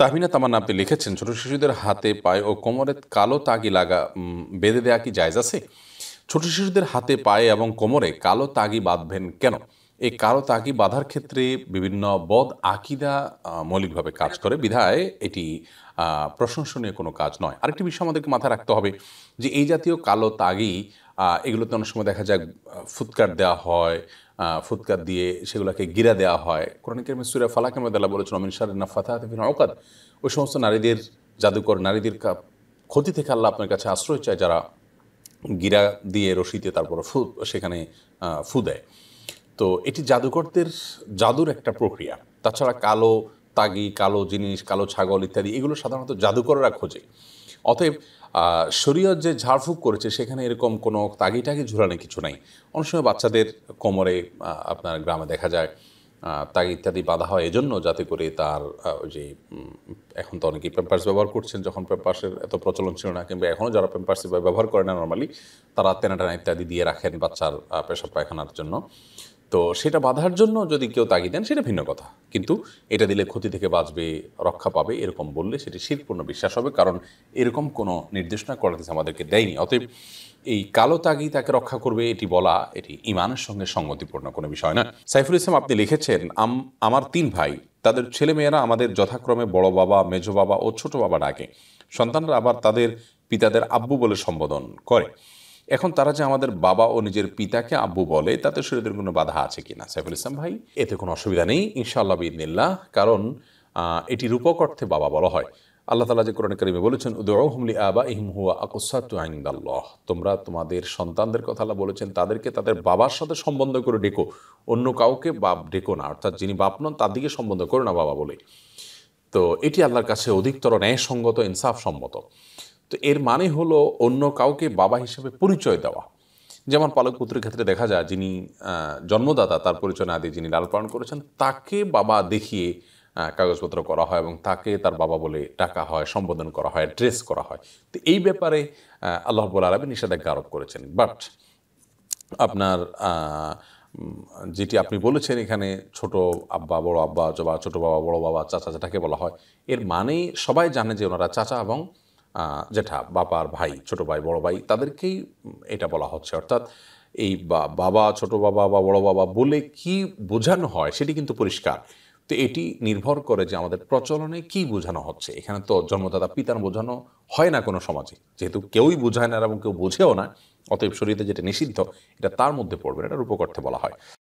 তাহমিনা তামান্না আপনি লিখেছেন ছোট শিশুদের হাতে পায়ে ও কোমরে কালো তাগি লাগা বেঁধে দেওয়া কি জায়জ আছে ছোট শিশুদের হাতে পায়ে এবং কোমরে কালো তাগি বাঁধবেন কেন এই কারো তাগি বাধার ক্ষেত্রে বিভিন্ন বদ আকিদা মৌলিকভাবে কাজ করে বিধায় এটি প্রশংসনীয় কোনো কাজ নয় আরেকটি বিষয় আমাদেরকে মাথায় রাখতে হবে যে এই জাতীয় কালো তাগি এগুলোতে অনেক সময় দেখা যায় ফুৎকার দেওয়া হয় ফুৎকার দিয়ে সেগুলোকে গিরা দেওয়া হয় কোরআন কেরমে সুরা ফালাকে আল্লাহ বলেছেন অমিন সারেনা ফাতাহ ওকাদ ওই সমস্ত নারীদের জাদুকর নারীদের ক্ষতি থেকে আল্লাহ আপনার কাছে আশ্রয় চায় যারা গিরা দিয়ে রশিতে তারপর ফু সেখানে ফু দেয় তো এটি জাদুকরদের জাদুর একটা প্রক্রিয়া তাছাড়া কালো তাগি কালো জিনিস কালো ছাগল ইত্যাদি এগুলো সাধারণত জাদুকররা খোঁজে অতএব শরীয়ত যে ঝাড়ফুঁক করেছে সেখানে এরকম কোনো তাগি টাগি ঝুলানো কিছু নাই অনেক সময় বাচ্চাদের কোমরে আপনার গ্রামে দেখা যায় তাগি ইত্যাদি বাধা হয় এজন্য যাতে করে তার যে এখন তো অনেকেই প্যাম্পার্স ব্যবহার করছেন যখন প্যাম্পার্সের এত প্রচলন ছিল না কিংবা এখনও যারা প্যাম্পার্স ব্যবহার করে না নর্মালি তারা তেনাটানা ইত্যাদি দিয়ে রাখেন বাচ্চার পেশাব পায়খানার জন্য তো সেটা বাধার জন্য যদি কেউ তাগি দেন সেটা ভিন্ন কথা কিন্তু এটা দিলে ক্ষতি থেকে বাঁচবে রক্ষা পাবে এরকম বললে সেটি শীতপূর্ণ বিশ্বাস হবে কারণ এরকম কোনো নির্দেশনা করাতে আমাদেরকে দেয়নি অতএব এই কালো তাগি তাকে রক্ষা করবে এটি বলা এটি ইমানের সঙ্গে সংগতিপূর্ণ কোনো বিষয় না সাইফুল ইসলাম আপনি লিখেছেন আমার তিন ভাই তাদের ছেলেমেয়েরা আমাদের যথাক্রমে বড় বাবা মেজ বাবা ও ছোট বাবা ডাকে সন্তানরা আবার তাদের পিতাদের আব্বু বলে সম্বোধন করে এখন তারা যে আমাদের বাবা ও নিজের পিতাকে আব্বু বলে তাতে শরীরের কোনো বাধা আছে কি না সাইফুল ইসলাম ভাই এতে কোনো অসুবিধা নেই ইনশাআল্লাহ বিদিনিল্লাহ কারণ এটি রূপক অর্থে বাবা বলা হয় আল্লাহ তালা যে কোরআন করিমে বলেছেন উদয়হমলি আবা ইহম হুয়া আকসাতু তোমরা তোমাদের সন্তানদের কথা আল্লাহ বলেছেন তাদেরকে তাদের বাবার সাথে সম্বন্ধ করে ডেকো অন্য কাউকে বাপ ডেকো না অর্থাৎ যিনি বাপ নন তার দিকে সম্বন্ধ করো না বাবা বলে তো এটি আল্লাহর কাছে অধিকতর ন্যায়সঙ্গত ইনসাফ সম্মত তো এর মানে হলো অন্য কাউকে বাবা হিসেবে পরিচয় দেওয়া যেমন পালক পুত্রের ক্ষেত্রে দেখা যায় যিনি জন্মদাতা তার পরিচয় না দিয়ে যিনি লাল পালন করেছেন তাকে বাবা দেখিয়ে কাগজপত্র করা হয় এবং তাকে তার বাবা বলে টাকা হয় সম্বোধন করা হয় ড্রেস করা হয় তো এই ব্যাপারে আল্লাহ আল্লাহবুল আলমী নিষেধাজ্ঞা আরোপ করেছেন বাট আপনার যেটি আপনি বলেছেন এখানে ছোট আব্বা বড় আব্বা বা ছোট বাবা বড় বাবা চাচা যেটাকে বলা হয় এর মানে সবাই জানে যে ওনারা চাচা এবং জেঠা বাবার ভাই ছোট ভাই বড় ভাই তাদেরকেই এটা বলা হচ্ছে অর্থাৎ এই বাবা ছোট বাবা বা বড় বাবা বলে কি বোঝানো হয় সেটি কিন্তু পরিষ্কার তো এটি নির্ভর করে যে আমাদের প্রচলনে কি বোঝানো হচ্ছে এখানে তো জন্মদাতা পিতার বোঝানো হয় না কোনো সমাজে যেহেতু কেউই বোঝায় না এবং কেউ বোঝেও না অতএব শরীরে যেটা নিষিদ্ধ এটা তার মধ্যে পড়বে এটা রূপকর্থে বলা হয়